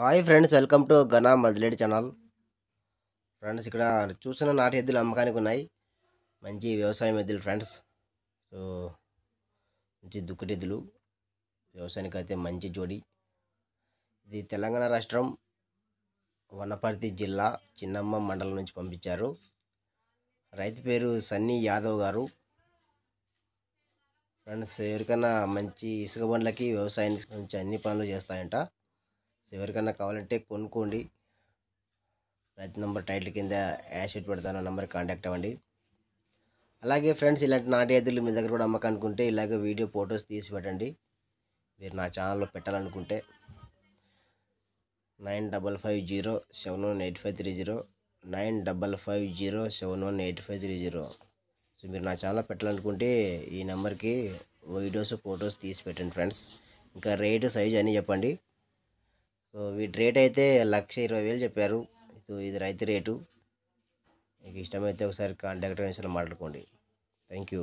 hi friends welcome to గనా మదిలేడి channel friends ఇక్కడ చూసిన నాటు ఎద్దులు అమ్మకానికి ఉన్నాయి మంచి వ్యవసాయం ఎద్దులు ఫ్రెండ్స్ సో మంచి దుక్కటి ఎద్దులు వ్యవసాయానికి అయితే మంచి జోడి ఇది తెలంగాణ రాష్ట్రం వనపర్తి జిల్లా చిన్నమ్మ మండలం నుంచి పంపించారు రైతు పేరు సన్నీ యాదవ్ గారు ఫ్రెండ్స్ ఎవరికైనా మంచి ఇసుక బండ్లకి వ్యవసాయానికి మంచి అన్ని పనులు చేస్తాయంట సో ఎవరికన్నా కావాలంటే కొనుక్కోండి రైతు నెంబర్ టైటిల్ కింద యాష్ పెడతాను నెంబర్కి కాంటాక్ట్ అవ్వండి అలాగే ఫ్రెండ్స్ ఇలాంటి నాటి ఎద్దులు మీ దగ్గర కూడా అమ్మకనుకుంటే ఇలాగే వీడియో ఫొటోస్ తీసి పెట్టండి మీరు నా ఛానల్లో పెట్టాలనుకుంటే nine double five zero seven one eight five three zero nine double five zero seven one eight five three zero so మీరు నా ఛానల్ పెట్టాలనుకుంటే ఈ నెంబర్కి వీడియోస్ ఫొటోస్ తీసి పెట్టండి ఫ్రెండ్స్ ఇంకా రేటు సైజ్ అని చెప్పండి సో వీటి రేట్ అయితే లక్ష ఇరవై వేలు చెప్పారు సో ఇది రైతు రేటు మీకు ఇష్టమైతే ఒకసారి కాంటాక్ట్ చేసి మాట్లాడుకోండి థ్యాంక్ యూ